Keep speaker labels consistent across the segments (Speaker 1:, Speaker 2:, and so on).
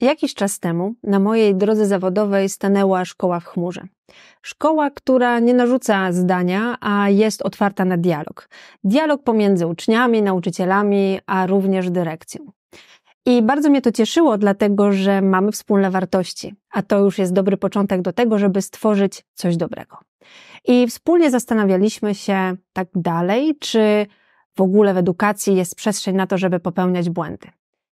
Speaker 1: Jakiś czas temu na mojej drodze zawodowej stanęła szkoła w chmurze. Szkoła, która nie narzuca zdania, a jest otwarta na dialog. Dialog pomiędzy uczniami, nauczycielami, a również dyrekcją. I bardzo mnie to cieszyło, dlatego że mamy wspólne wartości, a to już jest dobry początek do tego, żeby stworzyć coś dobrego. I wspólnie zastanawialiśmy się tak dalej, czy w ogóle w edukacji jest przestrzeń na to, żeby popełniać błędy.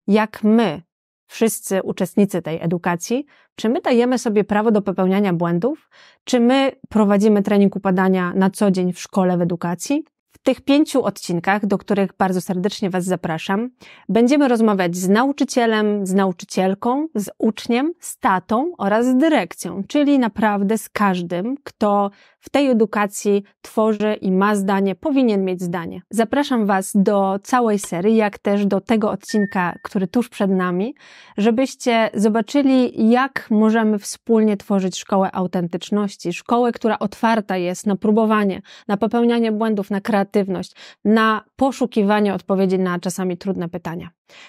Speaker 1: Jak my wszyscy uczestnicy tej edukacji, czy my dajemy sobie prawo do popełniania błędów, czy my prowadzimy trening upadania na co dzień w szkole, w edukacji. W tych pięciu odcinkach, do których bardzo serdecznie Was zapraszam, będziemy rozmawiać z nauczycielem, z nauczycielką, z uczniem, z tatą oraz z dyrekcją, czyli naprawdę z każdym, kto w tej edukacji tworzy i ma zdanie, powinien mieć zdanie. Zapraszam Was do całej serii, jak też do tego odcinka, który tuż przed nami, żebyście zobaczyli, jak możemy wspólnie tworzyć szkołę autentyczności, szkołę, która otwarta jest na próbowanie, na popełnianie błędów, na kreatywność, na poszukiwanie odpowiedzi na czasami trudne pytania.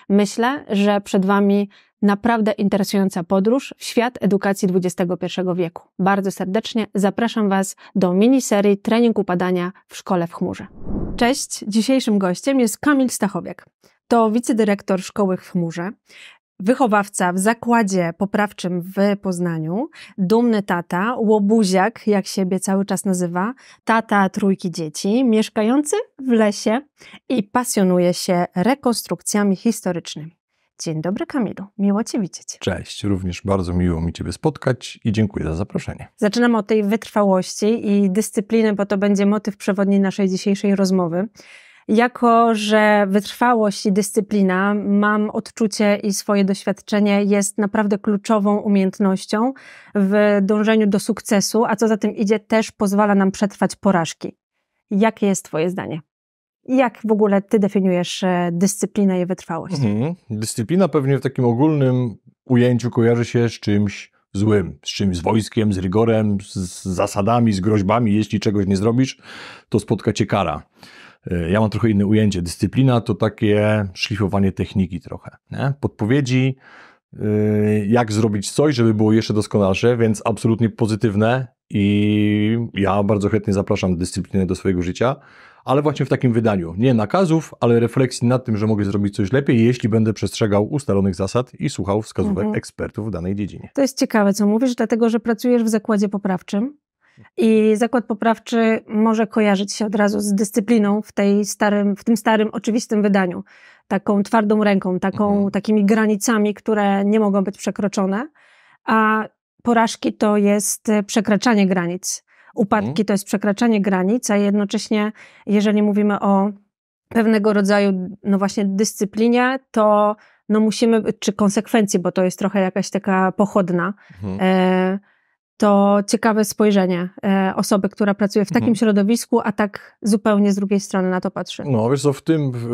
Speaker 1: Myślę, że przed Wami naprawdę interesująca podróż w świat edukacji XXI wieku. Bardzo serdecznie zapraszam Was do miniserii Trening Upadania w Szkole w Chmurze. Cześć, dzisiejszym gościem jest Kamil Stachowiak. To wicedyrektor Szkoły w Chmurze, wychowawca w zakładzie poprawczym w Poznaniu, dumny tata, łobuziak, jak siebie cały czas nazywa, tata trójki dzieci, mieszkający w lesie i pasjonuje się rekonstrukcjami historycznymi. Dzień dobry Kamilu, miło Cię
Speaker 2: widzieć. Cześć, również bardzo miło mi Ciebie spotkać i dziękuję za zaproszenie.
Speaker 1: Zaczynamy od tej wytrwałości i dyscypliny, bo to będzie motyw przewodni naszej dzisiejszej rozmowy. Jako, że wytrwałość i dyscyplina, mam odczucie i swoje doświadczenie jest naprawdę kluczową umiejętnością w dążeniu do sukcesu, a co za tym idzie, też pozwala nam przetrwać porażki. Jakie jest Twoje zdanie? Jak w ogóle ty definiujesz e, dyscyplinę i wytrwałość?
Speaker 2: Mhm. Dyscyplina pewnie w takim ogólnym ujęciu kojarzy się z czymś złym, z czymś, z wojskiem, z rygorem, z zasadami, z groźbami. Jeśli czegoś nie zrobisz, to spotka cię kara. E, ja mam trochę inne ujęcie. Dyscyplina to takie szlifowanie techniki trochę. Nie? Podpowiedzi, e, jak zrobić coś, żeby było jeszcze doskonalsze, więc absolutnie pozytywne i ja bardzo chętnie zapraszam dyscyplinę do swojego życia ale właśnie w takim wydaniu. Nie nakazów, ale refleksji nad tym, że mogę zrobić coś lepiej, jeśli będę przestrzegał ustalonych zasad i słuchał wskazówek mhm. ekspertów w danej dziedzinie.
Speaker 1: To jest ciekawe, co mówisz, dlatego że pracujesz w zakładzie poprawczym. I zakład poprawczy może kojarzyć się od razu z dyscypliną w, tej starym, w tym starym, oczywistym wydaniu. Taką twardą ręką, taką, mhm. takimi granicami, które nie mogą być przekroczone. A porażki to jest przekraczanie granic. Upadki mhm. to jest przekraczanie granic, a jednocześnie, jeżeli mówimy o pewnego rodzaju, no właśnie, dyscyplinie, to no musimy, czy konsekwencji, bo to jest trochę jakaś taka pochodna, mhm. e, to ciekawe spojrzenie e, osoby, która pracuje w takim mhm. środowisku, a tak zupełnie z drugiej strony na to patrzy.
Speaker 2: No wiesz co, w tym, w,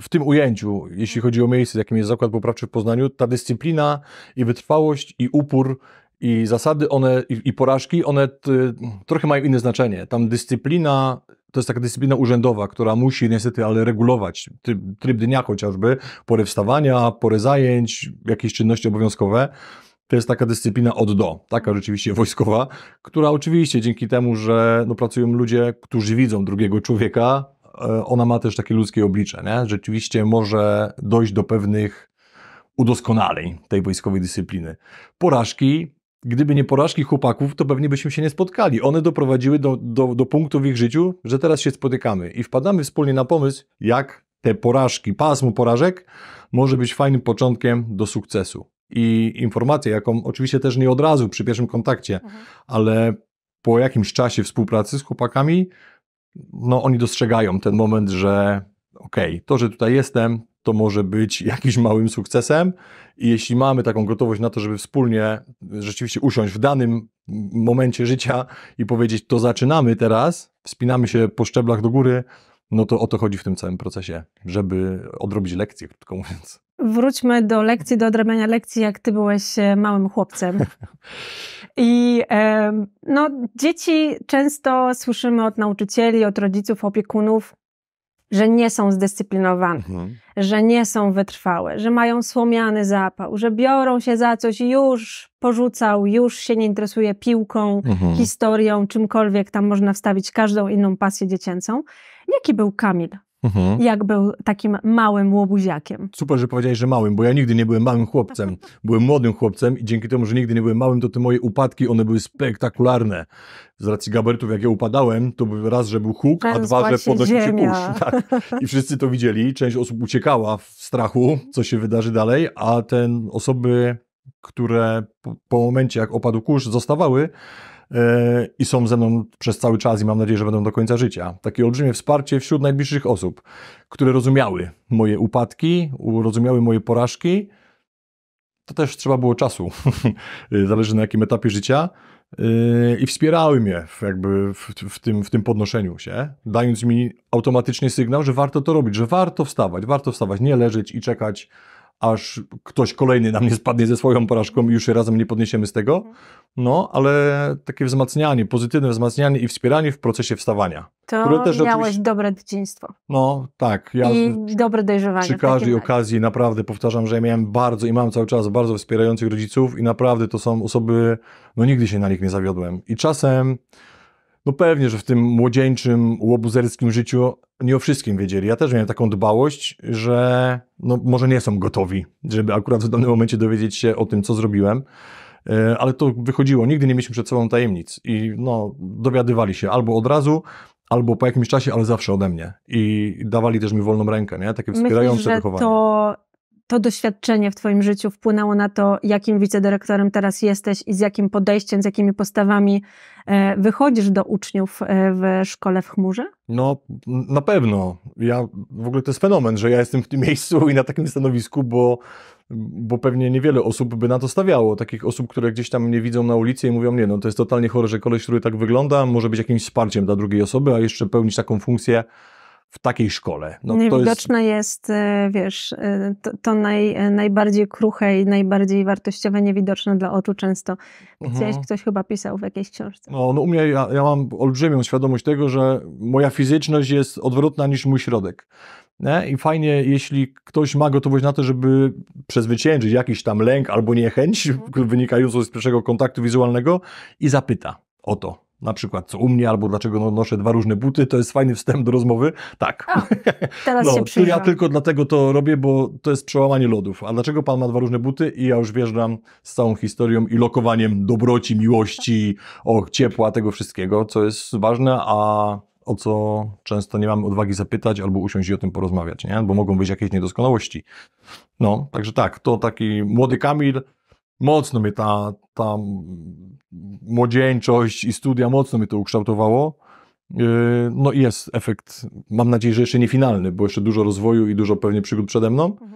Speaker 2: w tym ujęciu, jeśli chodzi o miejsce, jakim jest Zakład Poprawczy w Poznaniu, ta dyscyplina i wytrwałość i upór i zasady one, i, i porażki, one t, e, trochę mają inne znaczenie. Tam dyscyplina, to jest taka dyscyplina urzędowa, która musi niestety, ale regulować tryb, tryb dnia chociażby, porę wstawania, porę zajęć, jakieś czynności obowiązkowe. To jest taka dyscyplina od do, taka rzeczywiście wojskowa, która oczywiście dzięki temu, że no, pracują ludzie, którzy widzą drugiego człowieka, e, ona ma też takie ludzkie oblicze. Nie? Rzeczywiście może dojść do pewnych udoskonaleń tej wojskowej dyscypliny. Porażki gdyby nie porażki chłopaków, to pewnie byśmy się nie spotkali. One doprowadziły do, do, do punktu w ich życiu, że teraz się spotykamy i wpadamy wspólnie na pomysł, jak te porażki, pasmo porażek może być fajnym początkiem do sukcesu. I informacja, jaką oczywiście też nie od razu przy pierwszym kontakcie, mhm. ale po jakimś czasie współpracy z chłopakami, no oni dostrzegają ten moment, że okej, okay, to, że tutaj jestem, to może być jakimś małym sukcesem. I jeśli mamy taką gotowość na to, żeby wspólnie y, rzeczywiście usiąść w danym momencie życia i powiedzieć, to zaczynamy teraz, wspinamy się po szczeblach do góry, no to o to chodzi w tym całym procesie, żeby odrobić lekcję, krótko mówiąc.
Speaker 1: Wróćmy do lekcji, do odrabiania lekcji, jak ty byłeś e, małym chłopcem. I no, dzieci często słyszymy od nauczycieli, od rodziców, opiekunów, że nie są zdyscyplinowane, mhm. że nie są wytrwałe, że mają słomiany zapał, że biorą się za coś już porzucał, już się nie interesuje piłką, mhm. historią, czymkolwiek tam można wstawić każdą inną pasję dziecięcą. Jaki był Kamil?
Speaker 2: Mhm. Jak
Speaker 1: był takim małym łobuziakiem.
Speaker 2: Super, że powiedziałeś, że małym, bo ja nigdy nie byłem małym chłopcem. Byłem młodym chłopcem i dzięki temu, że nigdy nie byłem małym, to te moje upadki, one były spektakularne. Z racji gabarytów, jak ja upadałem, to był raz, że był huk, a dwa, że podnosił się kurz. Tak. I wszyscy to widzieli. Część osób uciekała w strachu, co się wydarzy dalej, a ten osoby, które po, po momencie, jak opadł kurz, zostawały, E, i są ze mną przez cały czas i mam nadzieję, że będą do końca życia. Takie olbrzymie wsparcie wśród najbliższych osób, które rozumiały moje upadki, rozumiały moje porażki. To też trzeba było czasu, e, zależy na jakim etapie życia. E, I wspierały mnie w, jakby w, w, tym, w tym podnoszeniu się, dając mi automatycznie sygnał, że warto to robić, że warto wstawać, warto wstawać, nie leżeć i czekać, aż ktoś kolejny na mnie spadnie ze swoją porażką i już się razem nie podniesiemy z tego. No, ale takie wzmacnianie, pozytywne wzmacnianie i wspieranie w procesie wstawania. To też miałeś oczywiście...
Speaker 1: dobre dzieciństwo.
Speaker 2: No, tak. Ja I
Speaker 1: dobre dojrzewanie. Przy każdej tak.
Speaker 2: okazji naprawdę powtarzam, że ja miałem bardzo i mam cały czas bardzo wspierających rodziców i naprawdę to są osoby, no nigdy się na nich nie zawiodłem. I czasem no pewnie, że w tym młodzieńczym, łobuzerskim życiu nie o wszystkim wiedzieli. Ja też miałem taką dbałość, że no, może nie są gotowi, żeby akurat w danym momencie dowiedzieć się o tym, co zrobiłem. E, ale to wychodziło. Nigdy nie mieliśmy przed sobą tajemnic. I no, dowiadywali się albo od razu, albo po jakimś czasie, ale zawsze ode mnie. I dawali też mi wolną rękę, nie? Takie wspierające Myślisz, że wychowanie.
Speaker 1: to to doświadczenie w Twoim życiu wpłynęło na to, jakim wicedyrektorem teraz jesteś i z jakim podejściem, z jakimi postawami e, wychodzisz do uczniów e, w szkole w chmurze?
Speaker 2: No, na pewno. Ja, w ogóle to jest fenomen, że ja jestem w tym miejscu i na takim stanowisku, bo, bo pewnie niewiele osób by na to stawiało. Takich osób, które gdzieś tam mnie widzą na ulicy i mówią, nie no, to jest totalnie chore, że koleś, który tak wygląda, może być jakimś wsparciem dla drugiej osoby, a jeszcze pełnić taką funkcję w takiej szkole. No, jest...
Speaker 1: jest, e, wiesz, e, to, to naj, e, najbardziej kruche i najbardziej wartościowe, niewidoczne dla oczu często. Mhm. Gdzieś mhm. ktoś chyba pisał w jakiejś książce.
Speaker 2: No, no u mnie, ja, ja mam olbrzymią świadomość tego, że moja fizyczność jest odwrotna niż mój środek. Nie? I fajnie, jeśli ktoś ma gotowość na to, żeby przezwyciężyć jakiś tam lęk albo niechęć mhm. wynikającą z pierwszego kontaktu wizualnego i zapyta o to na przykład co u mnie, albo dlaczego no, noszę dwa różne buty, to jest fajny wstęp do rozmowy. Tak. A,
Speaker 1: teraz no, się Ja tylko
Speaker 2: dlatego to robię, bo to jest przełamanie lodów. A dlaczego pan ma dwa różne buty? I ja już wjeżdżam z całą historią i lokowaniem dobroci, miłości, o, ciepła, tego wszystkiego, co jest ważne, a o co często nie mamy odwagi zapytać albo usiąść i o tym porozmawiać, nie? bo mogą być jakieś niedoskonałości. No, także tak, to taki młody Kamil mocno mnie ta, ta młodzieńczość i studia mocno mnie to ukształtowało. Yy, no i jest efekt, mam nadzieję, że jeszcze nie finalny, bo jeszcze dużo rozwoju i dużo pewnie przygód przede mną. Mhm.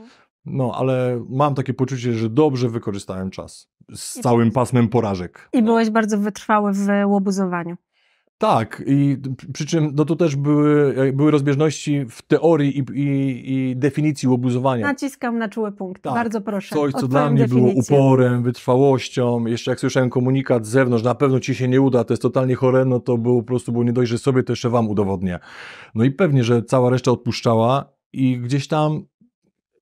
Speaker 2: No, ale mam takie poczucie, że dobrze wykorzystałem czas z całym pasmem porażek.
Speaker 1: I byłeś bardzo wytrwały w łobuzowaniu.
Speaker 2: Tak, i przy czym no, tu też były, e, były rozbieżności w teorii i, i, i definicji łobuzowania.
Speaker 1: Naciskam na czułe punkt, tak, bardzo proszę. Coś, co dla mnie definicję. było
Speaker 2: uporem, wytrwałością. Jeszcze jak słyszałem komunikat z zewnątrz, na pewno ci się nie uda, to jest totalnie chore, no to było, po prostu było nie dość, że sobie to jeszcze wam udowodnię. No i pewnie, że cała reszta odpuszczała i gdzieś tam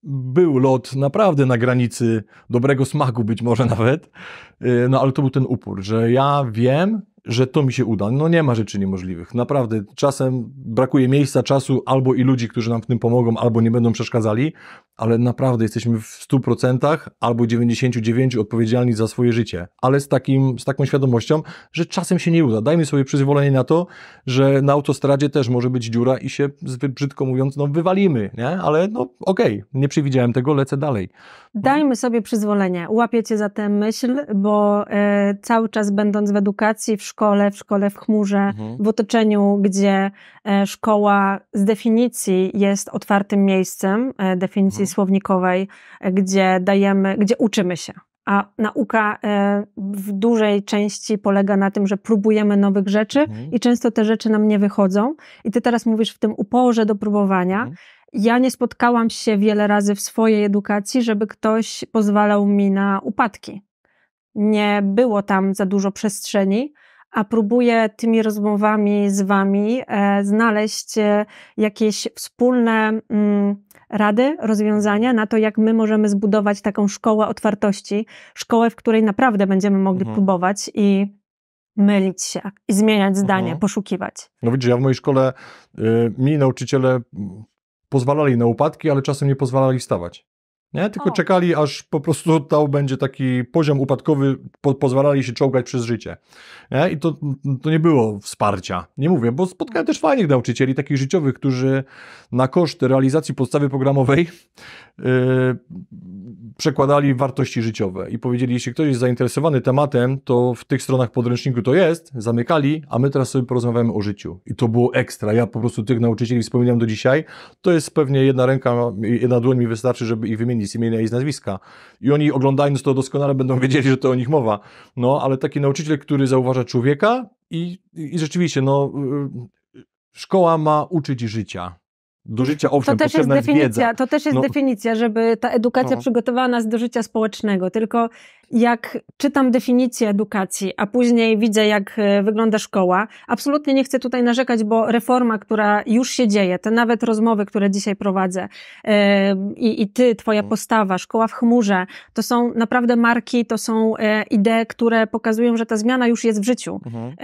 Speaker 2: był lot naprawdę na granicy dobrego smaku, być może nawet, e, no ale to był ten upór, że ja wiem, że to mi się uda. No nie ma rzeczy niemożliwych. Naprawdę, czasem brakuje miejsca, czasu albo i ludzi, którzy nam w tym pomogą, albo nie będą przeszkadzali, ale naprawdę jesteśmy w 100% albo 99% odpowiedzialni za swoje życie. Ale z, takim, z taką świadomością, że czasem się nie uda. Dajmy sobie przyzwolenie na to, że na autostradzie też może być dziura i się, brzydko mówiąc, no wywalimy, nie? Ale no okej, okay, nie przewidziałem tego, lecę dalej.
Speaker 1: Dajmy sobie przyzwolenie. Łapiecie za tę myśl, bo y, cały czas będąc w edukacji, w szkole, w szkole w chmurze, mhm. w otoczeniu, gdzie y, szkoła z definicji jest otwartym miejscem, y, definicji słownikowej, gdzie dajemy, gdzie uczymy się. A nauka e, w dużej części polega na tym, że próbujemy nowych rzeczy mhm. i często te rzeczy nam nie wychodzą. I ty teraz mówisz w tym uporze do próbowania. Mhm. Ja nie spotkałam się wiele razy w swojej edukacji, żeby ktoś pozwalał mi na upadki. Nie było tam za dużo przestrzeni a próbuję tymi rozmowami z Wami e, znaleźć e, jakieś wspólne mm, rady, rozwiązania na to, jak my możemy zbudować taką szkołę otwartości, szkołę, w której naprawdę będziemy mogli mhm. próbować i mylić się i zmieniać mhm. zdanie, mhm. poszukiwać.
Speaker 2: No widzisz, ja w mojej szkole y, mi nauczyciele pozwalali na upadki, ale czasem nie pozwalali wstawać. Nie? Tylko o. czekali, aż po prostu to będzie taki poziom upadkowy, po, pozwalali się czołgać przez życie. Nie? I to, to nie było wsparcia. Nie mówię, bo spotkałem też fajnych nauczycieli, takich życiowych, którzy na koszt realizacji podstawy programowej Y, przekładali wartości życiowe i powiedzieli, jeśli ktoś jest zainteresowany tematem, to w tych stronach podręczniku to jest, zamykali, a my teraz sobie porozmawiamy o życiu. I to było ekstra. Ja po prostu tych nauczycieli wspominam do dzisiaj. To jest pewnie jedna ręka, jedna dłoń mi wystarczy, żeby ich wymienić z imienia i z nazwiska. I oni oglądając to doskonale będą wiedzieli, że to o nich mowa. No, ale taki nauczyciel, który zauważa człowieka i, i rzeczywiście, no, y, szkoła ma uczyć życia do życia owszem, to też potrzebna jest, definicja, jest wiedza. To też jest no. definicja,
Speaker 1: żeby ta edukacja no. przygotowała nas do życia społecznego, tylko jak czytam definicję edukacji, a później widzę, jak e, wygląda szkoła, absolutnie nie chcę tutaj narzekać, bo reforma, która już się dzieje, te nawet rozmowy, które dzisiaj prowadzę, e, i, i ty, twoja mhm. postawa, szkoła w chmurze, to są naprawdę marki, to są e, idee, które pokazują, że ta zmiana już jest w życiu. Mhm.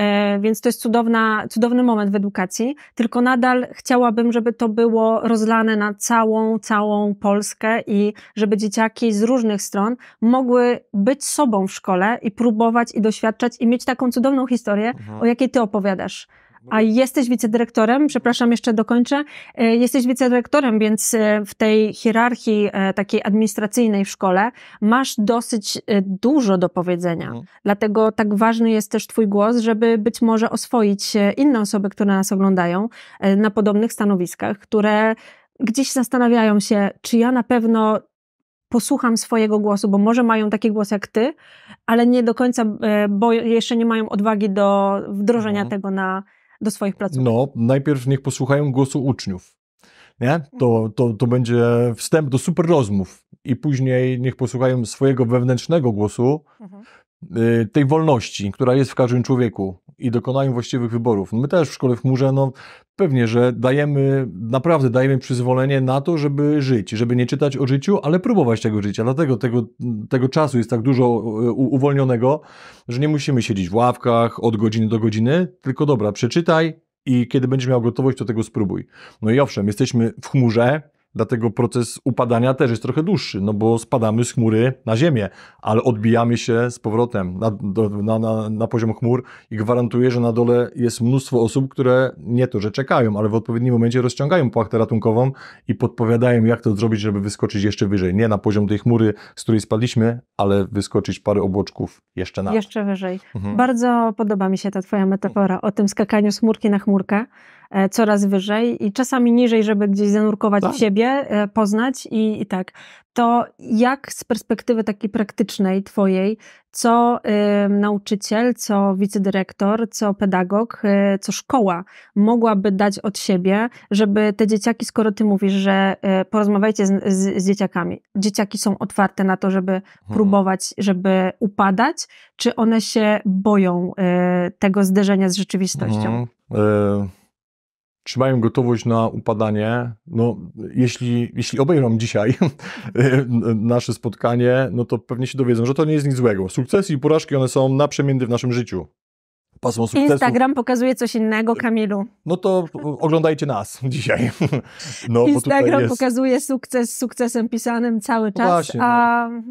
Speaker 1: Więc to jest cudowna, cudowny moment w edukacji, tylko nadal chciałabym, żeby to było rozlane na całą, całą Polskę i żeby dzieciaki z różnych stron mogły być być sobą w szkole i próbować i doświadczać i mieć taką cudowną historię, mhm. o jakiej ty opowiadasz. No A jesteś wicedyrektorem, przepraszam, jeszcze dokończę. E, jesteś wicedyrektorem, więc e, w tej hierarchii e, takiej administracyjnej w szkole masz dosyć dużo do powiedzenia. Mhm. Dlatego tak ważny jest też Twój głos, żeby być może oswoić inne osoby, które nas oglądają na podobnych stanowiskach, które gdzieś zastanawiają się, czy ja na pewno posłucham swojego głosu, bo może mają taki głos jak ty, ale nie do końca, e, bo jeszcze nie mają odwagi do wdrożenia mhm. tego na, do swoich
Speaker 2: placówek. No, najpierw niech posłuchają głosu uczniów. Nie? To, to, to będzie wstęp do super rozmów i później niech posłuchają swojego wewnętrznego głosu, mhm. Y, tej wolności, która jest w każdym człowieku, i dokonają właściwych wyborów. No my też w szkole w chmurze, no pewnie, że dajemy, naprawdę dajemy przyzwolenie na to, żeby żyć, żeby nie czytać o życiu, ale próbować tego życia. Dlatego tego, tego czasu jest tak dużo e, u, uwolnionego, że nie musimy siedzieć w ławkach od godziny do godziny, tylko dobra, przeczytaj i kiedy będziesz miał gotowość, to tego spróbuj. No i owszem, jesteśmy w chmurze, Dlatego proces upadania też jest trochę dłuższy, no bo spadamy z chmury na ziemię, ale odbijamy się z powrotem na, na, na, na poziom chmur i gwarantuję, że na dole jest mnóstwo osób, które nie to, że czekają, ale w odpowiednim momencie rozciągają płachtę ratunkową i podpowiadają, jak to zrobić, żeby wyskoczyć jeszcze wyżej. Nie na poziom tej chmury, z której spadliśmy, ale wyskoczyć parę obłoczków jeszcze na. Jeszcze
Speaker 1: wyżej. Mhm. Bardzo podoba mi się ta Twoja metafora o tym skakaniu z chmurki na chmurkę, e, coraz wyżej i czasami niżej, żeby gdzieś zanurkować tak. w siebie siebie e, poznać i, i tak, to jak z perspektywy takiej praktycznej Twojej, co y, nauczyciel, co wicedyrektor, co pedagog, y, co szkoła mogłaby dać od siebie, żeby te dzieciaki, skoro Ty mówisz, że y, porozmawiajcie z, z, z, dzieciakami, dzieciaki są otwarte na to, żeby hmm. próbować, żeby upadać, czy one się boją tego zderzenia z rzeczywistością?
Speaker 2: Hmm czy mają gotowość na upadanie. No, jeśli, jeśli obejrzą dzisiaj nasze spotkanie, no to pewnie się dowiedzą, że to nie jest nic złego. Sukcesy i porażki, one są naprzemienny w naszym życiu. Pasmo Instagram
Speaker 1: pokazuje coś innego, Kamilu.
Speaker 2: No to oglądajcie nas dzisiaj. No, Instagram
Speaker 1: pokazuje sukces z sukcesem pisanym cały czas, Właśnie, a... No.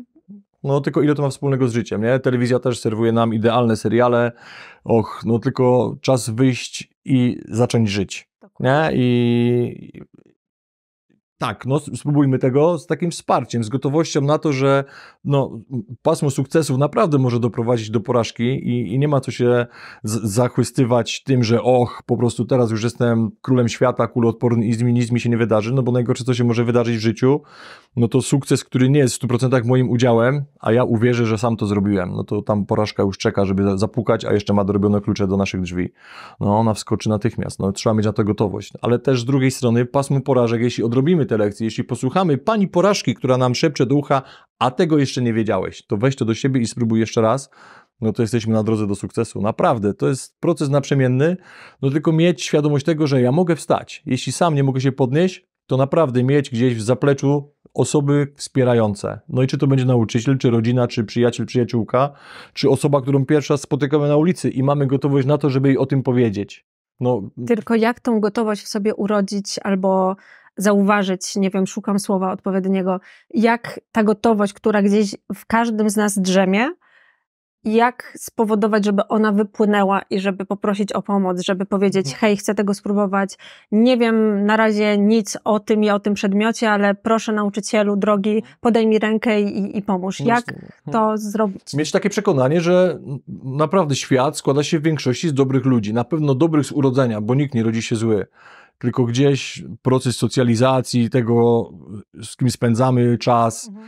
Speaker 2: No tylko ile to ma wspólnego z życiem, nie? Telewizja też serwuje nam idealne seriale. Och, no tylko czas wyjść i zacząć żyć. né? E Tak, no spróbujmy tego z takim wsparciem, z gotowością na to, że no, pasmo sukcesów naprawdę może doprowadzić do porażki i, i nie ma co się zachwystywać tym, że och, po prostu teraz już jestem królem świata, kuloodporny i nic mi się nie wydarzy, no bo najgorsze, co się może wydarzyć w życiu, no to sukces, który nie jest w 100% moim udziałem, a ja uwierzę, że sam to zrobiłem, no to tam porażka już czeka, żeby zapukać, a jeszcze ma dorobione klucze do naszych drzwi. No ona wskoczy natychmiast, no trzeba mieć na to gotowość. Ale też z drugiej strony pasmo porażek, jeśli odrobimy jeśli posłuchamy pani porażki, która nam szepcze do ucha, a tego jeszcze nie wiedziałeś, to weź to do siebie i spróbuj jeszcze raz, no to jesteśmy na drodze do sukcesu. Naprawdę, to jest proces naprzemienny, no tylko mieć świadomość tego, że ja mogę wstać. Jeśli sam nie mogę się podnieść, to naprawdę mieć gdzieś w zapleczu osoby wspierające. No i czy to będzie nauczyciel, czy rodzina, czy przyjaciel, przyjaciółka, czy osoba, którą pierwsza spotykamy na ulicy i mamy gotowość na to, żeby jej o tym powiedzieć. No. Tylko
Speaker 1: jak tą gotowość w sobie urodzić albo zauważyć, nie wiem, szukam słowa odpowiedniego, jak ta gotowość, która gdzieś w każdym z nas drzemie, jak spowodować, żeby ona wypłynęła i żeby poprosić o pomoc, żeby powiedzieć: mhm. Hej, chcę tego spróbować. Nie wiem na razie nic o tym i o tym przedmiocie, ale proszę nauczycielu, drogi, mhm. podaj mi rękę i, i pomóż. Jak to mhm.
Speaker 2: zrobić? Mieć takie przekonanie, że naprawdę świat składa się w większości z dobrych ludzi, na pewno dobrych z urodzenia, bo nikt nie rodzi się zły tylko gdzieś proces socjalizacji tego, z kim spędzamy czas, mhm.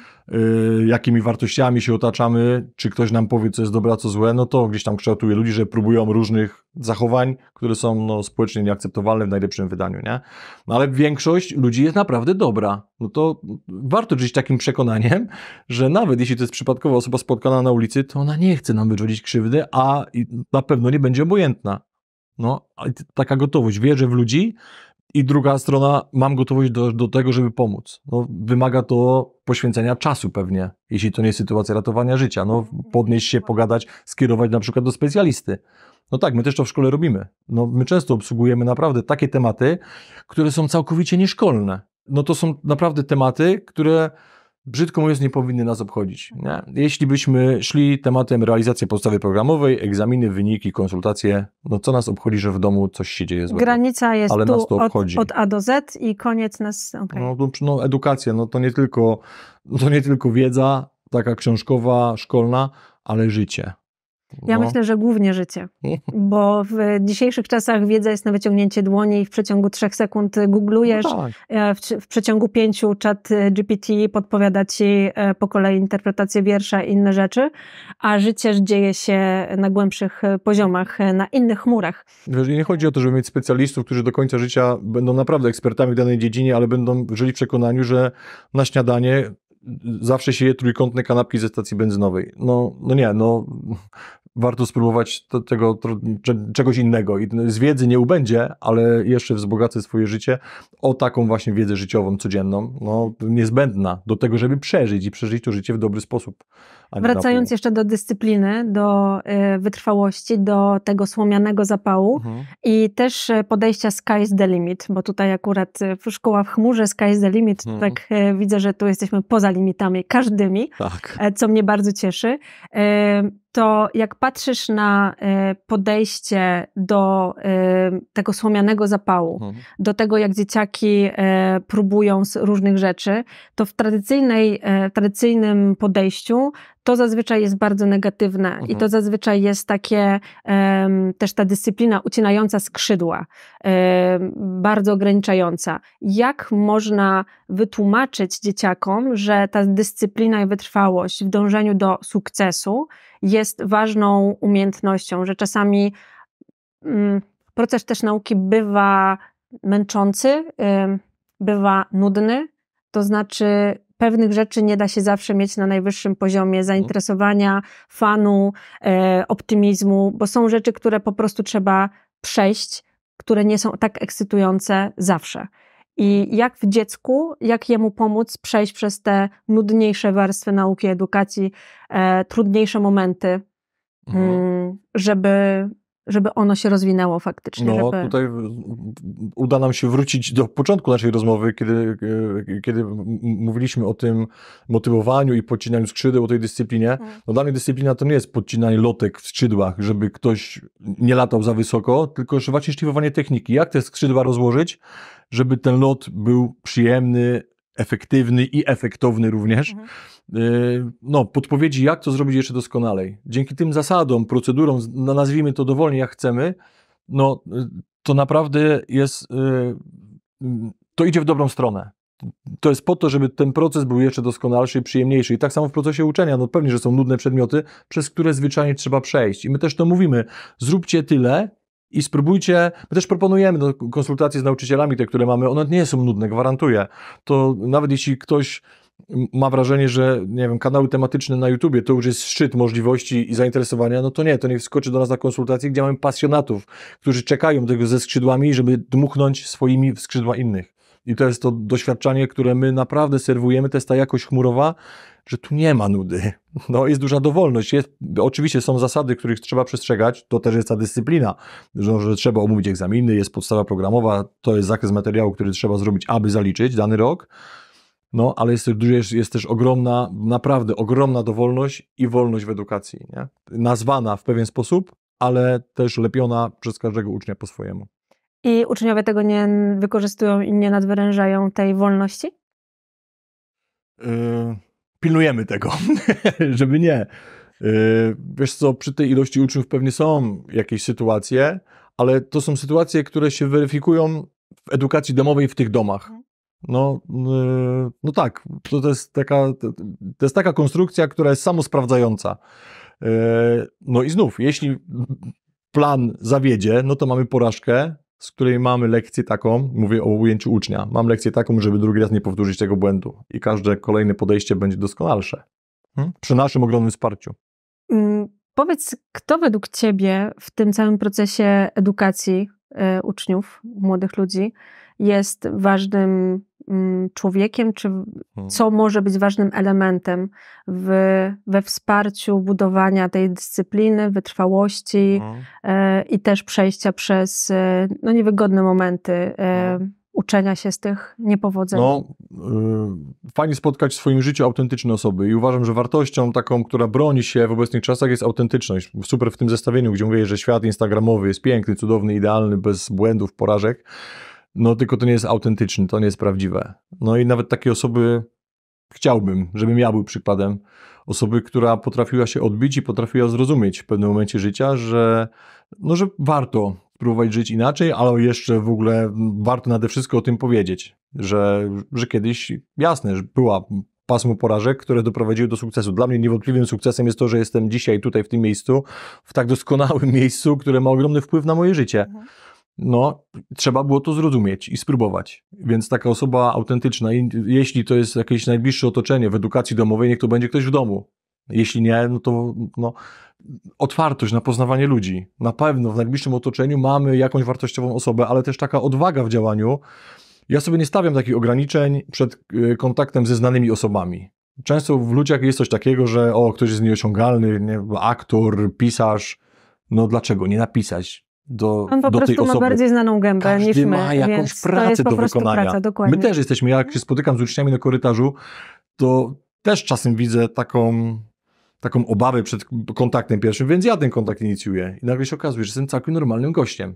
Speaker 2: y, jakimi wartościami się otaczamy, czy ktoś nam powie, co jest dobre, co złe, no to gdzieś tam kształtuje ludzi, że próbują różnych zachowań, które są no, społecznie nieakceptowalne w najlepszym wydaniu, nie? No, ale większość ludzi jest naprawdę dobra. No to warto żyć takim przekonaniem, że nawet jeśli to jest przypadkowa osoba spotkana na ulicy, to ona nie chce nam wyrządzić krzywdy, a na pewno nie będzie obojętna. No, taka gotowość, wierzę w ludzi i druga strona, mam gotowość do, do tego, żeby pomóc. No, wymaga to poświęcenia czasu pewnie, jeśli to nie jest sytuacja ratowania życia. No, podnieść się, pogadać, skierować na przykład do specjalisty. No tak, my też to w szkole robimy. No, my często obsługujemy naprawdę takie tematy, które są całkowicie nieszkolne. No to są naprawdę tematy, które brzydko mówiąc, nie powinny nas obchodzić. Nie? Jeśli byśmy szli tematem realizacji podstawy programowej, egzaminy, wyniki, konsultacje, no co nas obchodzi, że w domu coś się dzieje złego.
Speaker 1: Granica jest Ale tu nas to obchodzi. Od, od, A do Z i koniec nas... Okay.
Speaker 2: No, no, edukacja, no to nie tylko, no to nie tylko wiedza taka książkowa, szkolna, ale życie. Ja no. myślę,
Speaker 1: że głównie życie, bo w dzisiejszych czasach wiedza jest na wyciągnięcie dłoni i w przeciągu trzech sekund googlujesz, no tak. E, w, w, przeciągu pięciu czat e, GPT podpowiada ci e, po kolei interpretację wiersza i inne rzeczy, a życie dzieje się na głębszych poziomach, na innych chmurach.
Speaker 2: Nie chodzi o to, żeby mieć specjalistów, którzy do końca życia będą naprawdę ekspertami w danej dziedzinie, ale będą żyli w przekonaniu, że na śniadanie zawsze się je trójkątne kanapki ze stacji benzynowej. No, no nie, no warto spróbować to, tego czegoś innego. I z wiedzy nie ubędzie, ale jeszcze wzbogacę swoje życie o taką właśnie wiedzę życiową, codzienną, no, niezbędna do tego, żeby przeżyć i przeżyć to życie w dobry sposób. Wracając
Speaker 1: jeszcze do dyscypliny, do y, wytrwałości, do tego słomianego zapału mhm. i też e, podejścia sky's the limit, bo tutaj akurat e, szkoła w chmurze, sky's the limit, mhm. tak y, widzę, że tu jesteśmy poza limitami każdymi, tak. co mnie bardzo cieszy. Y, to jak patrzysz na e, podejście do e, tego słomianego zapału, mhm. do tego, jak dzieciaki e, próbują różnych rzeczy, to w, tradycyjnej, w tradycyjnym podejściu to zazwyczaj jest bardzo negatywne mhm. i to zazwyczaj jest takie um, też ta dyscyplina ucinająca skrzydła, um, bardzo ograniczająca. Jak można wytłumaczyć dzieciakom, że ta dyscyplina i wytrwałość w dążeniu do sukcesu jest ważną umiejętnością, że czasami um, proces też nauki bywa męczący, bywa nudny, to znaczy pewnych rzeczy nie da się zawsze mieć na najwyższym poziomie mhm. zainteresowania, fanu, e, optymizmu, bo są rzeczy, które po prostu trzeba przejść, które nie są tak ekscytujące zawsze. I jak w dziecku, jak jemu pomóc przejść przez te nudniejsze warstwy nauki, edukacji, e, trudniejsze momenty, mhm. Mm, żeby żeby ono się rozwinęło faktycznie. No żeby...
Speaker 2: tutaj uda nam się wrócić do początku naszej rozmowy, kiedy, e, kiedy mówiliśmy o tym motywowaniu i podcinaniu skrzydeł, o tej dyscyplinie. Mhm. No dla mnie dyscyplina to nie jest podcinanie lotek w skrzydłach, żeby ktoś nie latał za wysoko, tylko właśnie szlifowanie techniki. Jak te skrzydła rozłożyć, żeby ten lot był przyjemny, efektywny i efektowny również. Mhm. Y, no, podpowiedzi, jak to zrobić jeszcze doskonalej. Dzięki tym zasadom, procedurom, nazwijmy to dowolnie jak chcemy, no, y, to naprawdę jest, y, to idzie w dobrą stronę. To jest po to, żeby ten proces był jeszcze doskonalszy i przyjemniejszy. I tak samo w procesie uczenia. No pewnie, że są nudne przedmioty, przez które zwyczajnie trzeba przejść. I my też to mówimy. Zróbcie tyle, i spróbujcie, my też proponujemy no, konsultacje z nauczycielami, te, które mamy, one nie są nudne, gwarantuję. To nawet jeśli ktoś ma wrażenie, że nie wiem, kanały tematyczne na YouTubie to już jest szczyt możliwości i zainteresowania, no to nie, to nie wskoczy do nas na konsultacje, gdzie mamy pasjonatów, którzy czekają tego ze skrzydłami, żeby dmuchnąć swoimi w skrzydła innych. I to jest to doświadczenie, które my naprawdę serwujemy, to jest ta jakość chmurowa, że tu nie ma nudy. No, jest duża dowolność. Jest, oczywiście są zasady, których trzeba przestrzegać, to też jest ta dyscyplina, że, że trzeba omówić egzaminy, jest podstawa programowa, to jest zakres materiału, który trzeba zrobić, aby zaliczyć dany rok. No, ale jest, jest, jest też ogromna, naprawdę ogromna dowolność i wolność w edukacji. Nie? Nazwana w pewien sposób, ale też lepiona przez każdego ucznia po swojemu.
Speaker 1: I uczniowie tego nie wykorzystują i nie nadwyrężają tej wolności?
Speaker 2: Yy, pilnujemy tego, żeby nie. Y, wiesz co, przy tej ilości uczniów pewnie są jakieś sytuacje, ale to są sytuacje, które się weryfikują w edukacji domowej w tych domach. Mhm. No, y, no tak, to, jest taka, to jest taka konstrukcja, która jest samosprawdzająca. Y, no i znów, jeśli plan zawiedzie, no to mamy porażkę, z której mamy lekcję taką, mówię o ujęciu ucznia, mam lekcję taką, żeby drugi raz nie powtórzyć tego błędu i każde kolejne podejście będzie doskonalsze. Hmm? Przy naszym ogromnym wsparciu.
Speaker 1: Mm, powiedz, kto według Ciebie w tym całym procesie edukacji y, uczniów, młodych ludzi jest ważnym Mm, człowiekiem, czy hmm. co może być ważnym elementem w, we wsparciu budowania tej dyscypliny, wytrwałości hmm. e, i też przejścia przez e, no, niewygodne momenty e, hmm. uczenia się z tych niepowodzeń. No,
Speaker 2: y, fajnie spotkać w swoim życiu autentyczne osoby i uważam, że wartością taką, która broni się w obecnych czasach jest autentyczność. Super w tym zestawieniu, gdzie mówię, że świat instagramowy jest piękny, cudowny, idealny, bez błędów, porażek no tylko to nie jest autentyczne, to nie jest prawdziwe. No i nawet takie osoby chciałbym, żebym ja był przykładem osoby, która potrafiła się odbić i potrafiła zrozumieć w pewnym momencie życia, że, no, że warto próbować żyć inaczej, ale jeszcze w ogóle warto nade wszystko o tym powiedzieć, że, że kiedyś, jasne, że była pasmo porażek, które doprowadziły do sukcesu. Dla mnie niewątpliwym sukcesem jest to, że jestem dzisiaj tutaj w tym miejscu, w tak doskonałym miejscu, które ma ogromny wpływ na moje życie. Mhm no, trzeba było to zrozumieć i spróbować. Więc taka osoba autentyczna, jeśli to jest jakieś najbliższe otoczenie w edukacji domowej, niech to będzie ktoś w domu. Jeśli nie, no to no, otwartość na poznawanie ludzi. Na pewno w najbliższym otoczeniu mamy jakąś wartościową osobę, ale też taka odwaga w działaniu. Ja sobie nie stawiam takich ograniczeń przed y, kontaktem ze znanymi osobami. Często w ludziach jest coś takiego, że o, ktoś jest nieosiągalny, nie, aktor, pisarz. No dlaczego nie napisać? do, On po do prostu ma bardziej
Speaker 1: znaną gębę Każdy niż my. ma jakąś pracę do wykonania. Praca, dokładnie. My też
Speaker 2: jesteśmy, jak się spotykam z uczniami na korytarzu, to też czasem widzę taką taką obawę przed kontaktem pierwszym, więc ja ten kontakt inicjuję. I nagle się okazuje, że jestem całkiem normalnym gościem.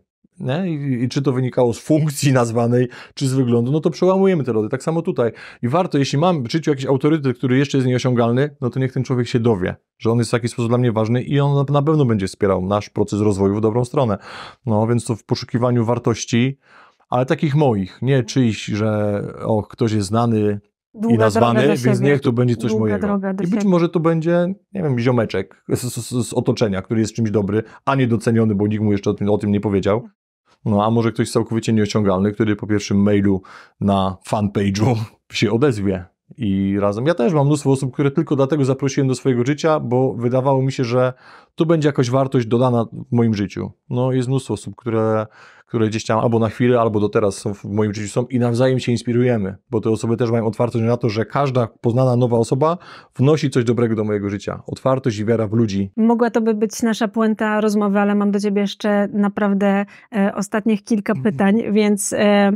Speaker 2: I, I, czy to wynikało z funkcji nazwanej, czy z wyglądu, no to przełamujemy te lody. Tak samo tutaj. I warto, jeśli mam w życiu jakiś autorytet, który jeszcze jest nieosiągalny, no to niech ten człowiek się dowie, że on jest w taki sposób dla mnie ważny i on na pewno będzie wspierał nasz proces rozwoju w dobrą stronę. No więc to w poszukiwaniu wartości, ale takich moich, nie czyjś, że o, ktoś jest znany, Długa I nazwany, więc niech tu będzie coś Długa mojego. I być siebie. może to będzie, nie wiem, ziomeczek z, z, z, otoczenia, który jest czymś dobry, a niedoceniony, bo nikt mu jeszcze o tym, o tym nie powiedział. No a może ktoś całkowicie nieosiągalny, który po pierwszym mailu na fanpage'u się odezwie i razem. Ja też mam mnóstwo osób, które tylko dlatego zaprosiłem do swojego życia, bo wydawało mi się, że tu będzie jakaś wartość dodana w moim życiu. No jest mnóstwo osób, które, które gdzieś tam albo na chwilę, albo do teraz są w moim życiu są i nawzajem się inspirujemy, bo te osoby też mają otwartość na to, że każda poznana nowa osoba wnosi coś dobrego do mojego życia. Otwartość i wiara w ludzi.
Speaker 1: Mogła to by być nasza puenta rozmowy, ale mam do ciebie jeszcze naprawdę e, ostatnich kilka pytań, więc e,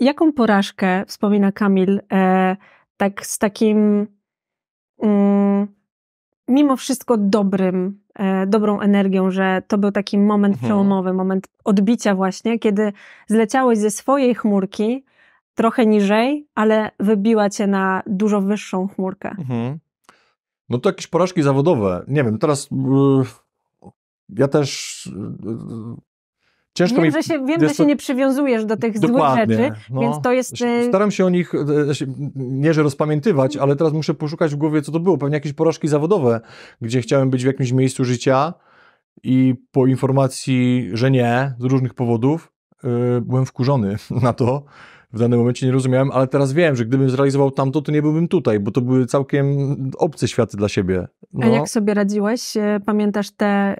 Speaker 1: jaką porażkę wspomina Kamil e, tak z takim mm, mimo wszystko dobrym, e, dobrą energią, że to był taki moment mhm. przełomowy, moment odbicia właśnie, kiedy zleciałeś ze swojej chmurki trochę niżej, ale wybiła cię na dużo wyższą chmurkę.
Speaker 2: Mhm. No to jakieś porażki zawodowe. Nie wiem, teraz... Yy, ja też yy, yy Ciężko wiem, mi... że się, wiem, że się to... nie
Speaker 1: przywiązujesz do tych Dokładnie. złych rzeczy, no. więc to jest... Znaczy, y,
Speaker 2: staram się o nich, e, e, nie że rozpamiętywać, ale teraz muszę poszukać w głowie, co to było. Pewnie jakieś porażki zawodowe, gdzie chciałem być w jakimś miejscu życia i po informacji, że nie, z różnych powodów, yy, byłem wkurzony na to, w danym momencie nie rozumiałem, ale teraz wiem, że gdybym zrealizował tamto, to nie byłbym tutaj, bo to były całkiem obce światy dla siebie. No. A jak no.
Speaker 1: sobie radziłeś? E, pamiętasz te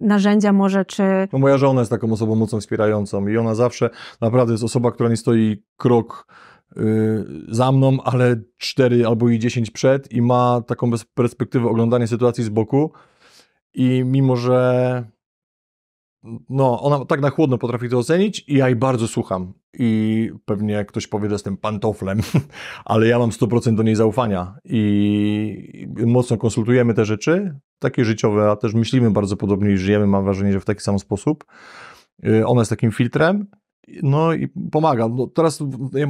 Speaker 1: narzędzia może, czy...
Speaker 2: No moja żona jest taką osobą mocno wspierającą i ona zawsze naprawdę jest osoba, która nie stoi krok y, za mną, ale cztery albo i dziesięć przed i ma taką perspektywę oglądania sytuacji z boku. I mimo, że no, ona tak na chłodno potrafi to ocenić i ja jej bardzo słucham. I pewnie ktoś powie, że jestem pantoflem, ale ja mam 100% do niej zaufania i mocno konsultujemy te rzeczy, takie życiowe, a też myślimy bardzo podobnie i żyjemy, mam wrażenie, że w taki sam sposób. Y, ona jest takim filtrem, no i pomaga. No, teraz ja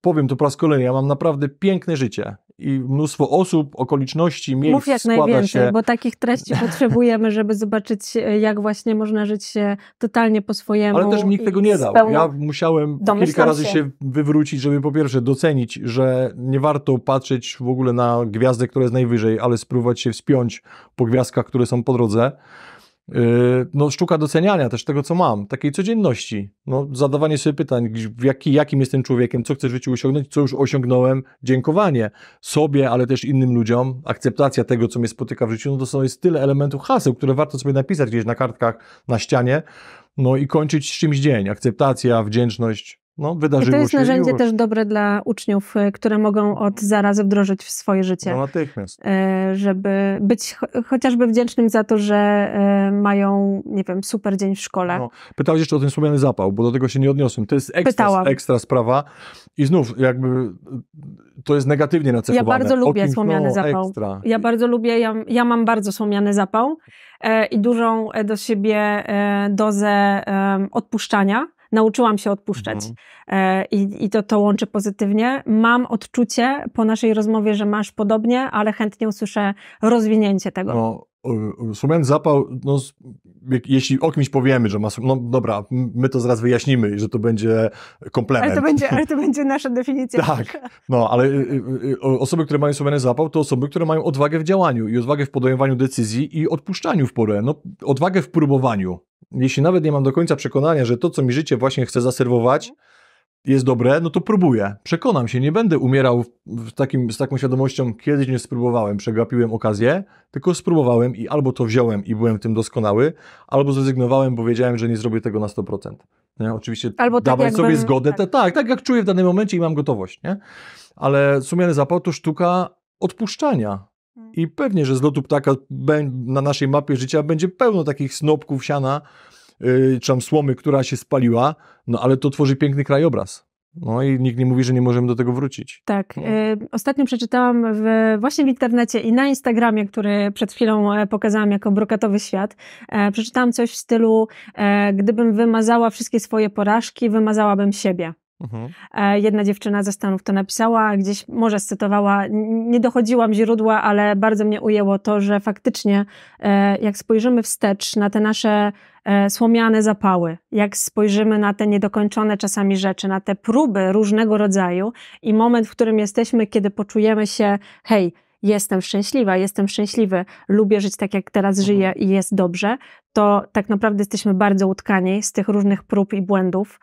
Speaker 2: powiem to po raz kolejny, ja mam naprawdę piękne życie i mnóstwo osób, okoliczności, miejsc Mów jak składa najwięcej, się... bo
Speaker 1: takich treści potrzebujemy, żeby zobaczyć, e, jak właśnie można żyć się totalnie po swojemu. Ale też mi nikt tego nie dał. Ja musiałem Domyślam kilka razy się. się
Speaker 2: wywrócić, żeby po pierwsze docenić, że nie warto patrzeć w ogóle na gwiazdę, która jest najwyżej, ale spróbować się wspiąć po gwiazdkach, które są po drodze. Yy, no, sztuka doceniania też tego, co mam, takiej codzienności. No, zadawanie sobie pytań, jaki, jakim jestem człowiekiem, co chcę w życiu osiągnąć, co już osiągnąłem, dziękowanie sobie, ale też innym ludziom, akceptacja tego, co mnie spotyka w życiu, no to są, jest tyle elementów haseł, które warto sobie napisać gdzieś na kartkach, na ścianie, no i kończyć z czymś dzień. Akceptacja, wdzięczność, no, wydarzyło I to jest narzędzie już. też
Speaker 1: dobre dla uczniów, e, które mogą od zarazu wdrożyć w swoje życie. No natychmiast. E, żeby być chociażby wdzięcznym za to, że e, mają, nie wiem, super dzień w szkole. No.
Speaker 2: Pytałeś jeszcze o ten wspomniany zapał, bo do tego się nie odniosłem. To jest ekstra, ekstra sprawa. I znów jakby to jest negatywnie nacechowane. Ja bardzo lubię słomiany zapał. Ekstra.
Speaker 1: Ja bardzo lubię, ja, ja mam bardzo słomiany zapał e, i dużą do siebie e, dozę e, odpuszczania nauczyłam się odpuszczać mhm. E, i, i to, to łączy pozytywnie. Mam odczucie po naszej rozmowie, że masz podobnie, ale chętnie usłyszę rozwinięcie tego. No
Speaker 2: sumienny y, zapał, no, jeśli o kimś powiemy, że ma, no dobra, my to zaraz wyjaśnimy, że to będzie komplement. Ale to będzie, ale
Speaker 1: to będzie nasza definicja. tak,
Speaker 2: no, ale y, y, osoby, które mają sumienny zapał, to osoby, które mają odwagę w działaniu i odwagę w podejmowaniu decyzji i odpuszczaniu w porę, no, odwagę w próbowaniu jeśli nawet nie mam do końca przekonania, że to, co mi życie właśnie chce zaserwować, jest dobre, no to próbuję. Przekonam się, nie będę umierał w takim, z taką świadomością, kiedyś nie spróbowałem, przegapiłem okazję, tylko spróbowałem i albo to wziąłem i byłem w tym doskonały, albo zrezygnowałem, bo wiedziałem, że nie zrobię tego na 100%. Nie? Oczywiście albo tak dawać sobie zgodę, tak. tak, tak jak czuję w danym momencie i mam gotowość, nie? Ale sumienny zapał to sztuka odpuszczania, Mm. I pewnie, że z lotu ptaka na naszej mapie życia będzie pełno takich snopków siana, yy, czy tam słomy, która się spaliła, no ale to tworzy piękny krajobraz. No i nikt nie mówi, że nie możemy do tego wrócić.
Speaker 1: Tak. No. Y, ostatnio przeczytałam w, właśnie w internecie i na Instagramie, który przed chwilą e, pokazałam jako brokatowy świat, e, przeczytałam coś w stylu, e, gdybym wymazała wszystkie swoje porażki, wymazałabym siebie. Mhm. E, jedna dziewczyna ze Stanów to napisała, gdzieś może cytowała, nie dochodziłam źródła, ale bardzo mnie ujęło to, że faktycznie e, jak spojrzymy wstecz na te nasze e, słomiane zapały, jak spojrzymy na te niedokończone czasami rzeczy, na te próby różnego rodzaju i moment, w którym jesteśmy, kiedy poczujemy się, hej, jestem szczęśliwa, jestem szczęśliwy, lubię żyć tak, jak teraz mhm. żyję i jest dobrze, to tak naprawdę jesteśmy bardzo utkani z tych różnych prób i błędów.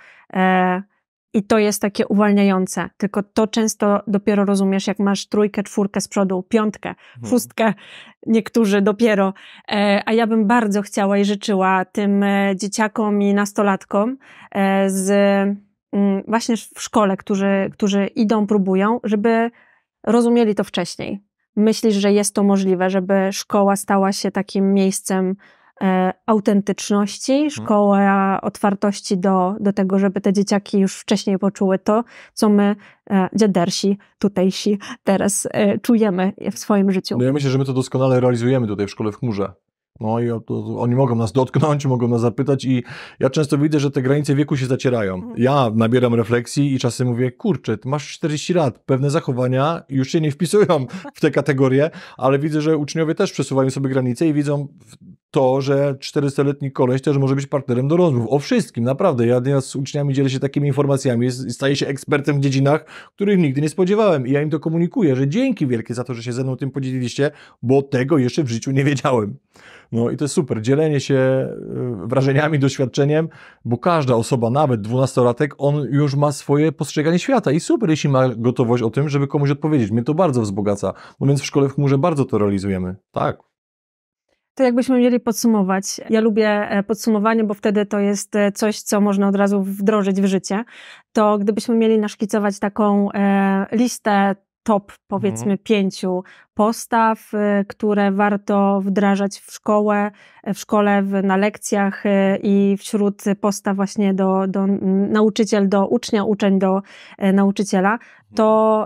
Speaker 1: I to jest takie uwalniające, tylko to często dopiero rozumiesz, jak masz trójkę, czwórkę z przodu, piątkę, szóstkę, mhm. niektórzy dopiero. E, a ja bym bardzo chciała i życzyła tym e, dzieciakom i nastolatkom e, z, mm, właśnie w szkole, którzy, którzy idą, próbują, żeby rozumieli to wcześniej. Myślisz, że jest to możliwe, żeby szkoła stała się takim miejscem E, autentyczności, mhm. szkoła otwartości do, do tego, żeby te dzieciaki już wcześniej poczuły to, co my, e, dziadersi, tutejsi, teraz e, czujemy w swoim życiu. No ja
Speaker 2: myślę, że my to doskonale realizujemy tutaj w Szkole w Chmurze. No i oni mogą nas dotknąć, mogą nas zapytać i ja często widzę, że te granice wieku się zacierają. Mhm. Ja nabieram refleksji i czasem mówię, kurczę, ty masz 40 lat, pewne zachowania już się nie wpisują w te kategorie, ale widzę, że uczniowie też przesuwają sobie granice i widzą to, że 400-letni koleś też może być partnerem do rozmów. O wszystkim, naprawdę. Ja nieraz z uczniami dzielę się takimi informacjami i staję się ekspertem w dziedzinach, których nigdy nie spodziewałem. I ja im to komunikuję, że dzięki wielkie za to, że się ze mną tym podzieliliście, bo tego jeszcze w życiu nie wiedziałem. No i to jest super. Dzielenie się y, wrażeniami, doświadczeniem, bo każda osoba, nawet dwunastolatek, on już ma swoje postrzeganie świata i super, jeśli ma gotowość o tym, żeby komuś odpowiedzieć. Mnie to bardzo wzbogaca. No więc w szkole w chmurze bardzo to realizujemy. Tak.
Speaker 1: To jakbyśmy mieli podsumować. Ja lubię e, podsumowanie, bo wtedy to jest e, coś, co można od razu wdrożyć w życie. To gdybyśmy mieli naszkicować taką e, listę top, powiedzmy, mhm. pięciu postaw, które warto wdrażać w szkołę, w szkole, w, na lekcjach i wśród postaw właśnie do, do nauczyciel, do ucznia, uczeń, do nauczyciela, to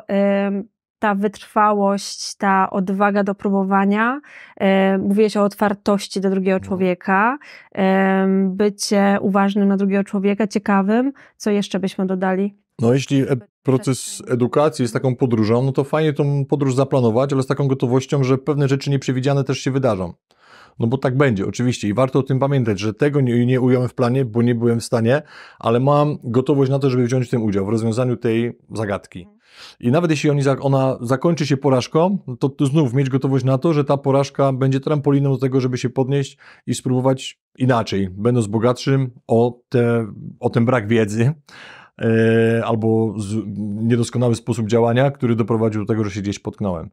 Speaker 1: ta wytrwałość, ta odwaga do próbowania, e, mówiłeś o otwartości do drugiego no. człowieka, e, bycie uważnym na drugiego człowieka, ciekawym, co jeszcze byśmy dodali?
Speaker 2: No jeśli e, proces edukacji jest taką podróżą, no to fajnie tą podróż zaplanować, ale z taką gotowością, że pewne rzeczy nieprzewidziane też się wydarzą. No bo tak będzie, oczywiście. I warto o tym pamiętać, że tego nie, nie ująłem w planie, bo nie byłem w stanie, ale mam gotowość na to, żeby wziąć w tym udział, w rozwiązaniu tej zagadki. Mhm. I nawet jeśli ona zakończy się porażką, no to, znów mieć gotowość na to, że ta porażka będzie trampoliną do tego, żeby się podnieść i spróbować inaczej, będąc bogatszym o, te, o ten brak wiedzy e, albo niedoskonały sposób działania, który doprowadził do tego, że się gdzieś potknąłem.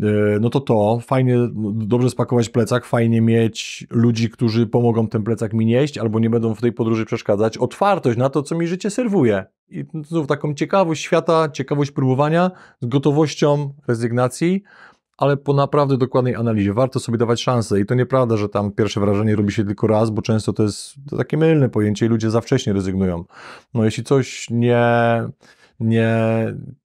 Speaker 2: E, no to to, fajnie, dobrze spakować plecak, fajnie mieć ludzi, którzy pomogą ten plecak mi nieść, albo nie będą w tej podróży przeszkadzać, otwartość na to, co mi życie serwuje. I znów taką ciekawość świata, ciekawość próbowania, z gotowością rezygnacji, ale po naprawdę dokładnej analizie. Warto sobie dawać szansę i to nieprawda, że tam pierwsze wrażenie robi się tylko raz, bo często to jest takie mylne pojęcie i ludzie za wcześnie rezygnują. No jeśli coś nie nie,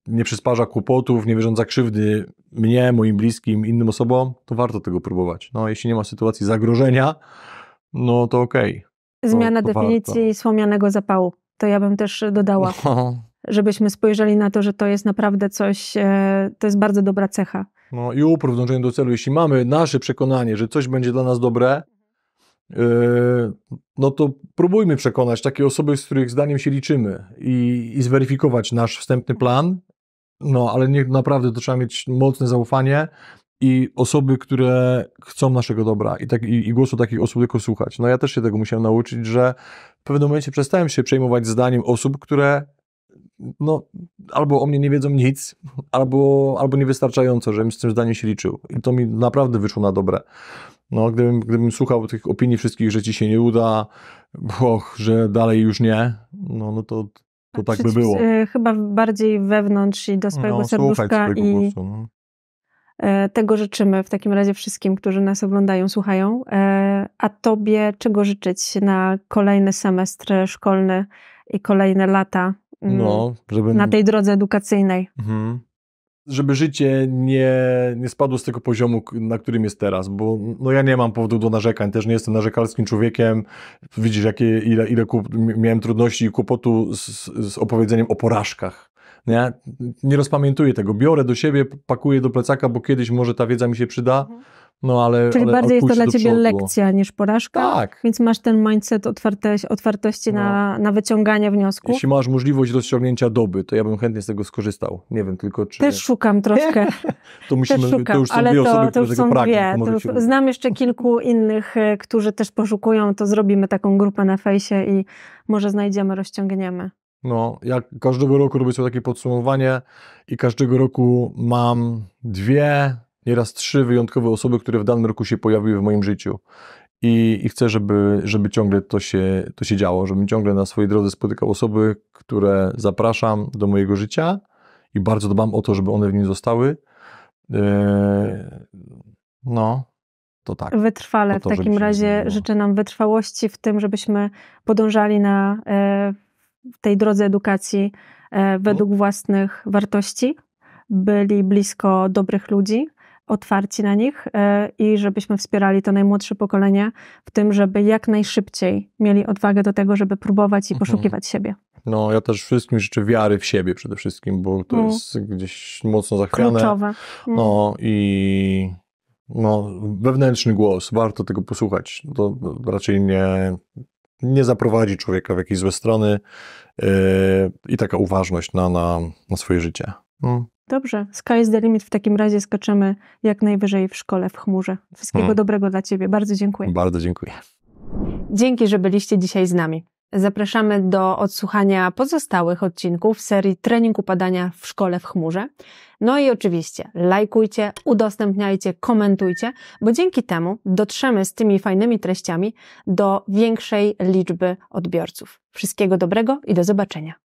Speaker 2: nie przysparza kłopotów, nie wyrządza krzywdy mnie, moim bliskim, innym osobom, to warto tego próbować. No, jeśli nie ma sytuacji zagrożenia, no to okej. Okay. Zmiana to, to definicji
Speaker 1: warto. słomianego zapału. To ja bym też dodała. No. Żebyśmy spojrzeli na to, że to jest naprawdę coś, e, to jest bardzo dobra cecha.
Speaker 2: No i upór w dążeniu do celu, jeśli mamy nasze przekonanie, że coś będzie dla nas dobre, Yy, no to próbujmy przekonać takie osoby, z których zdaniem się liczymy i, i zweryfikować nasz wstępny plan. No, ale nie, naprawdę to trzeba mieć mocne zaufanie i osoby, które chcą naszego dobra i, tak, i, i głosu takich osób tylko słuchać. No ja też się tego musiałem nauczyć, że w pewnym momencie przestałem się przejmować zdaniem osób, które no, albo o mnie nie wiedzą nic, albo, albo niewystarczająco, żebym z tym zdaniem się liczył. I to mi naprawdę wyszło na dobre. No, gdybym, gdybym słuchał tych opinii wszystkich, że ci się nie uda, och, że dalej już nie, no, no to, to tak by było.
Speaker 1: E, chyba bardziej wewnątrz i do no, swojego no, serduszka i głosu, no. E, tego życzymy w takim razie wszystkim, którzy nas oglądają, słuchają. E, a tobie czego życzyć na kolejny semestr szkolny i kolejne lata mm, no, na tej drodze edukacyjnej?
Speaker 2: Mhm żeby życie nie, nie spadło z tego poziomu, na którym jest teraz, bo no ja nie mam powodu do narzekań, też nie jestem narzekalskim człowiekiem. Widzisz, jakie, ile, ile kup, miałem trudności i kłopotu z, z opowiedzeniem o porażkach. Nie? nie rozpamiętuję tego. Biorę do siebie, pakuję do plecaka, bo kiedyś może ta wiedza mi się przyda. Mhm. No, ale, Czyli ale bardziej jest to dla ciebie przodu. lekcja
Speaker 1: niż porażka. Tak. Więc masz ten mindset otwarte, otwartości no. na, na wyciąganie wniosków. Jeśli
Speaker 2: masz możliwość rozciągnięcia doby, to ja bym chętnie z tego skorzystał. Nie wiem tylko, czy. Też
Speaker 1: szukam troszkę. to musimy, też szukam, to już są ale dwie to, osoby, które już są pragnie, dwie. Już... znam jeszcze kilku innych, e, którzy też poszukują, to zrobimy taką grupę na fejsie i może znajdziemy, rozciągniemy.
Speaker 2: No, ja każdego roku robię sobie takie podsumowanie i każdego roku mam dwie nieraz trzy wyjątkowe osoby, które w danym roku się pojawiły w moim życiu. I, I, chcę, żeby, żeby ciągle to się, to się działo, żebym ciągle na swojej drodze spotykał osoby, które zapraszam do mojego życia i bardzo dbam o to, żeby one w nim zostały. Yy, no, to tak. Wytrwale. To to, w takim razie życzę
Speaker 1: nam wytrwałości w tym, żebyśmy podążali na e, tej drodze edukacji e, według no. własnych wartości, byli blisko dobrych ludzi otwarci na nich e, i żebyśmy wspierali to najmłodsze pokolenie w tym, żeby jak najszybciej mieli odwagę do tego, żeby próbować i mhm. poszukiwać mhm. siebie.
Speaker 2: No, ja też wszystkim życzę wiary w siebie przede wszystkim, bo to mhm. jest gdzieś mocno zachwiane. Kluczowe. No mhm. i no, wewnętrzny głos, warto tego posłuchać. To raczej nie, nie zaprowadzi człowieka w jakieś złe strony yy, i taka uważność na, na, na swoje życie. Mm.
Speaker 1: Dobrze, sky is the limit. W takim razie skoczymy jak najwyżej w szkole, w chmurze. Wszystkiego hmm. dobrego dla Ciebie. Bardzo dziękuję. Bardzo dziękuję. Dzięki, że byliście dzisiaj z nami. Zapraszamy do odsłuchania pozostałych odcinków serii Trening Upadania w Szkole w Chmurze. No i oczywiście lajkujcie, udostępniajcie, komentujcie, bo dzięki temu dotrzemy z tymi fajnymi treściami do większej liczby odbiorców. Wszystkiego dobrego i do zobaczenia.